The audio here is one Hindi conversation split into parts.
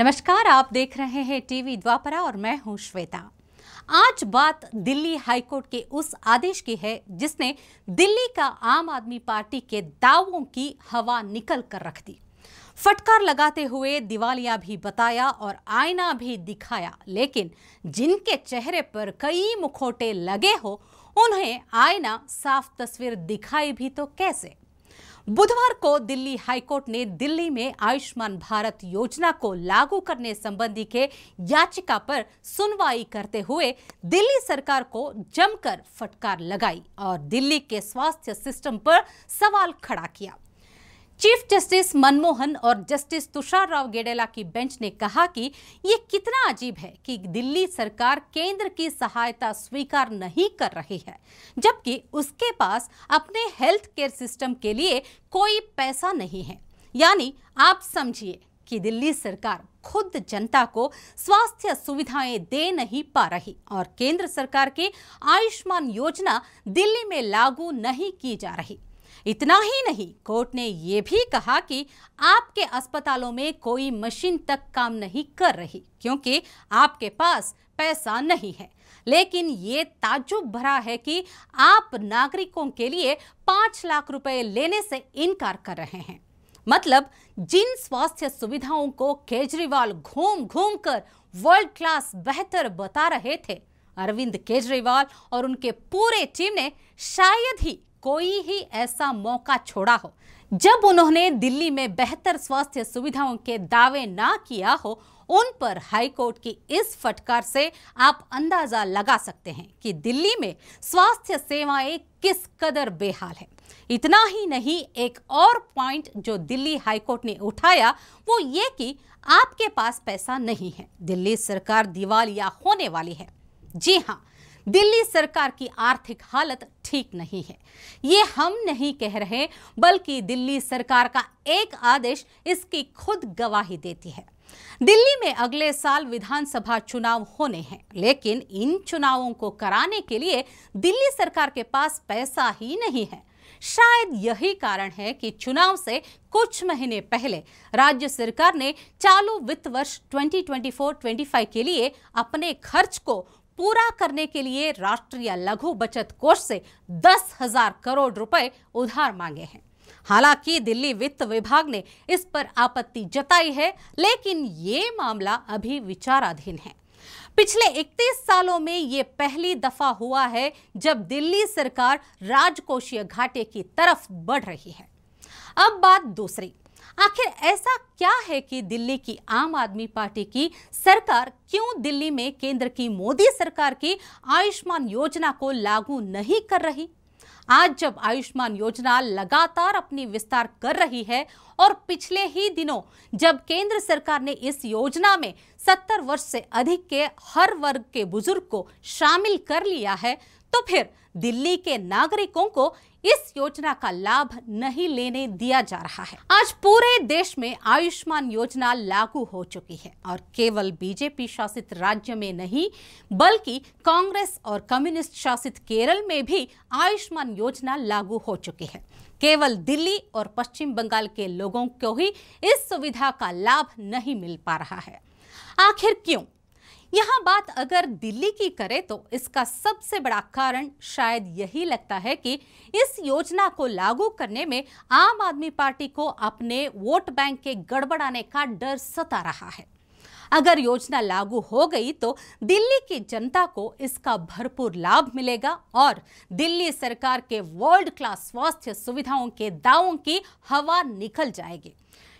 नमस्कार आप देख रहे हैं टीवी द्वापरा और मैं हूं श्वेता आज बात दिल्ली हाईकोर्ट के उस आदेश की है जिसने दिल्ली का आम आदमी पार्टी के दावों की हवा निकल कर रख दी फटकार लगाते हुए दिवालिया भी बताया और आईना भी दिखाया लेकिन जिनके चेहरे पर कई मुखोटे लगे हो उन्हें आईना साफ तस्वीर दिखाई भी तो कैसे बुधवार को दिल्ली हाईकोर्ट ने दिल्ली में आयुष्मान भारत योजना को लागू करने संबंधी के याचिका पर सुनवाई करते हुए दिल्ली सरकार को जमकर फटकार लगाई और दिल्ली के स्वास्थ्य सिस्टम पर सवाल खड़ा किया चीफ जस्टिस मनमोहन और जस्टिस तुषार राव गेडेला की बेंच ने कहा कि ये कितना अजीब है कि दिल्ली सरकार केंद्र की सहायता स्वीकार नहीं कर रही है जबकि उसके पास अपने हेल्थ केयर सिस्टम के लिए कोई पैसा नहीं है यानी आप समझिए कि दिल्ली सरकार खुद जनता को स्वास्थ्य सुविधाएं दे नहीं पा रही और केंद्र सरकार की के आयुष्मान योजना दिल्ली में लागू नहीं की जा रही इतना ही नहीं कोर्ट ने यह भी कहा कि आपके अस्पतालों में कोई मशीन तक काम नहीं कर रही क्योंकि आपके पास पैसा नहीं है लेकिन ये ताजुब भरा है कि आप नागरिकों के लिए पांच लाख रुपए लेने से इनकार कर रहे हैं मतलब जिन स्वास्थ्य सुविधाओं को केजरीवाल घूम घूम कर वर्ल्ड क्लास बेहतर बता रहे थे अरविंद केजरीवाल और उनके पूरे टीम ने शायद ही कोई ही ऐसा मौका छोड़ा हो जब उन्होंने दिल्ली में बेहतर स्वास्थ्य सुविधाओं के दावे ना किया हो उन पर हाईकोर्ट की इस फटकार से आप अंदाजा लगा सकते हैं कि दिल्ली में स्वास्थ्य सेवाएं किस कदर बेहाल है इतना ही नहीं एक और पॉइंट जो दिल्ली हाईकोर्ट ने उठाया वो ये कि आपके पास पैसा नहीं है दिल्ली सरकार दिवालिया होने वाली है जी हाँ दिल्ली सरकार की आर्थिक हालत ठीक नहीं है ये हम नहीं कह रहे बल्कि दिल्ली सरकार का एक आदेश इसकी खुद गवाही देती है दिल्ली में अगले साल विधानसभा चुनाव होने हैं लेकिन इन चुनावों को कराने के लिए दिल्ली सरकार के पास पैसा ही नहीं है शायद यही कारण है कि चुनाव से कुछ महीने पहले राज्य सरकार ने चालू वित्त वर्ष 2024-25 के लिए अपने खर्च को पूरा करने के लिए राष्ट्रीय लघु बचत कोष से दस हजार करोड़ रुपए उधार मांगे हैं हालांकि दिल्ली वित्त विभाग ने इस पर आपत्ति जताई है लेकिन ये मामला अभी विचाराधीन है पिछले 31 सालों में ये पहली दफा हुआ है जब दिल्ली सरकार राजकोषीय घाटे की तरफ बढ़ रही है अब बात दूसरी आखिर ऐसा क्या है कि दिल्ली की आम आदमी पार्टी की सरकार क्यों दिल्ली में केंद्र की मोदी सरकार की आयुष्मान योजना को लागू नहीं कर रही आज जब आयुष्मान योजना लगातार अपनी विस्तार कर रही है और पिछले ही दिनों जब केंद्र सरकार ने इस योजना में 70 वर्ष से अधिक के हर वर्ग के बुजुर्ग को शामिल कर लिया है तो फिर दिल्ली के नागरिकों को इस योजना का लाभ नहीं लेने दिया जा रहा है आज पूरे देश में आयुष्मान योजना लागू हो चुकी है और केवल बीजेपी शासित राज्य में नहीं बल्कि कांग्रेस और कम्युनिस्ट शासित केरल में भी आयुष्मान योजना लागू हो चुकी है केवल दिल्ली और पश्चिम बंगाल के लोगों को ही इस सुविधा का लाभ नहीं मिल पा रहा है आखिर क्यों यहाँ बात अगर दिल्ली की करें तो इसका सबसे बड़ा कारण शायद यही लगता है कि इस योजना को लागू करने में आम आदमी पार्टी को अपने वोट बैंक के गड़बड़ाने का डर सता रहा है अगर योजना लागू हो गई तो दिल्ली की जनता को इसका भरपूर लाभ मिलेगा और दिल्ली सरकार के वर्ल्ड क्लास स्वास्थ्य सुविधाओं के दावों की हवा निकल जाएगी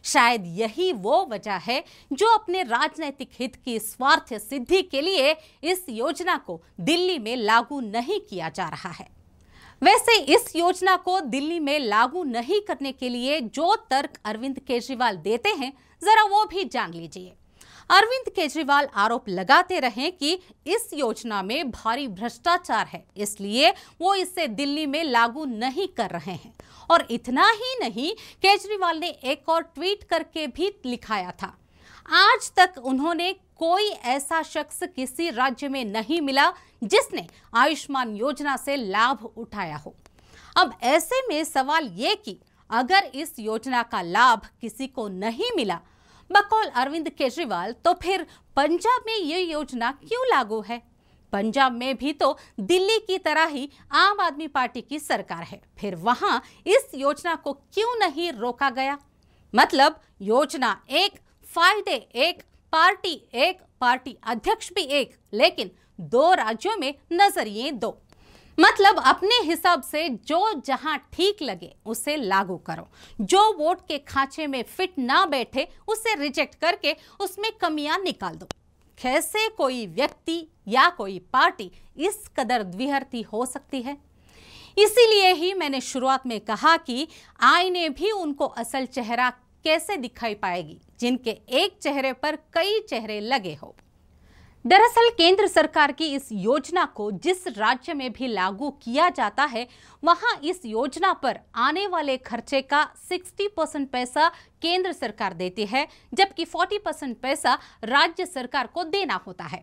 शायद यही वो वजह है जो अपने राजनैतिक हित की स्वार्थ सिद्धि के लिए इस योजना को दिल्ली में लागू नहीं किया जा रहा है वैसे इस योजना को दिल्ली में लागू नहीं करने के लिए जो तर्क अरविंद केजरीवाल देते हैं जरा वो भी जान लीजिए अरविंद केजरीवाल आरोप लगाते रहे कि इस योजना में भारी भ्रष्टाचार है इसलिए वो इसे दिल्ली में लागू नहीं कर रहे हैं और इतना ही नहीं केजरीवाल ने एक और ट्वीट करके भी लिखाया था आज तक उन्होंने कोई ऐसा शख्स किसी राज्य में नहीं मिला जिसने आयुष्मान योजना से लाभ उठाया हो अब ऐसे में सवाल ये कि अगर इस योजना का लाभ किसी को नहीं मिला बकौल अरविंद केजरीवाल तो फिर पंजाब में ये योजना क्यों लागू है पंजाब में भी तो दिल्ली की तरह ही आम आदमी पार्टी की सरकार है फिर वहां इस योजना को क्यों नहीं रोका गया मतलब योजना एक फायदे एक पार्टी एक पार्टी अध्यक्ष भी एक लेकिन दो राज्यों में नजरिए दो मतलब अपने हिसाब से जो जहां ठीक लगे उसे लागू करो जो वोट के खांचे में फिट ना बैठे उसे रिजेक्ट करके उसमें कमियां निकाल दो कैसे कोई व्यक्ति या कोई पार्टी इस कदर द्विहर्ती हो सकती है इसीलिए ही मैंने शुरुआत में कहा कि आईने भी उनको असल चेहरा कैसे दिखाई पाएगी जिनके एक चेहरे पर कई चेहरे लगे हों दरअसल केंद्र सरकार की इस योजना को जिस राज्य में भी लागू किया जाता है वहां इस योजना पर आने वाले खर्चे का 60 परसेंट पैसा केंद्र सरकार देती है जबकि 40 परसेंट पैसा राज्य सरकार को देना होता है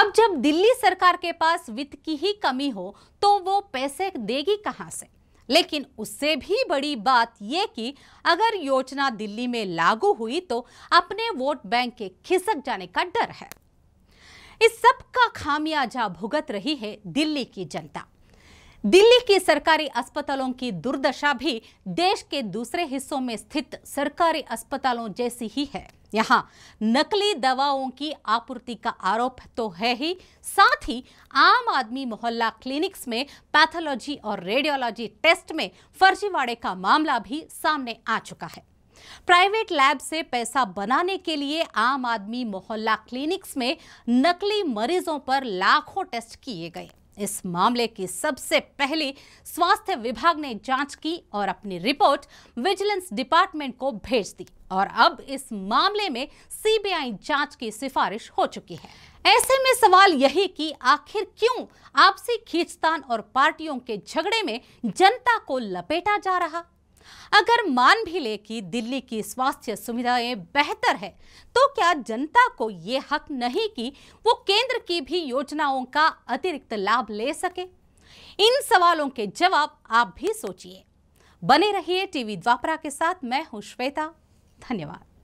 अब जब दिल्ली सरकार के पास वित्त की ही कमी हो तो वो पैसे देगी कहाँ से लेकिन उससे भी बड़ी बात यह कि अगर योजना दिल्ली में लागू हुई तो अपने वोट बैंक के खिसक जाने का डर है इस सब का खामियाजा भुगत रही है दिल्ली की जनता दिल्ली की सरकारी अस्पतालों की दुर्दशा भी देश के दूसरे हिस्सों में स्थित सरकारी अस्पतालों जैसी ही है यहाँ नकली दवाओं की आपूर्ति का आरोप तो है ही साथ ही आम आदमी मोहल्ला क्लिनिक्स में पैथोलॉजी और रेडियोलॉजी टेस्ट में फर्जीवाड़े का मामला भी सामने आ चुका है प्राइवेट लैब से पैसा बनाने के लिए आम आदमी मोहल्ला क्लिनिक्स में नकली मरीजों पर लाखों टेस्ट किए गए इस मामले की सबसे पहले स्वास्थ्य विभाग ने जांच की और अपनी रिपोर्ट विजिलेंस डिपार्टमेंट को भेज दी और अब इस मामले में सीबीआई जांच की सिफारिश हो चुकी है ऐसे में सवाल यही कि आखिर क्यों आपसी खींचतान और पार्टियों के झगड़े में जनता को लपेटा जा रहा अगर मान भी ले कि दिल्ली की स्वास्थ्य सुविधाएं बेहतर है तो क्या जनता को ये हक नहीं कि वो केंद्र की भी योजनाओं का अतिरिक्त लाभ ले सके इन सवालों के जवाब आप भी सोचिए बने रहिए टीवी द्वापरा के साथ मैं हूं श्वेता धन्यवाद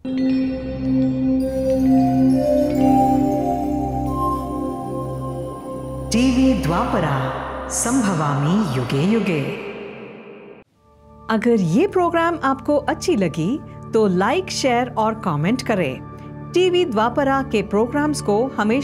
टीवी द्वापरा संभवामी युगे युगे अगर ये प्रोग्राम आपको अच्छी लगी तो लाइक शेयर और कमेंट करें टीवी द्वापरा के प्रोग्राम्स को हमेशा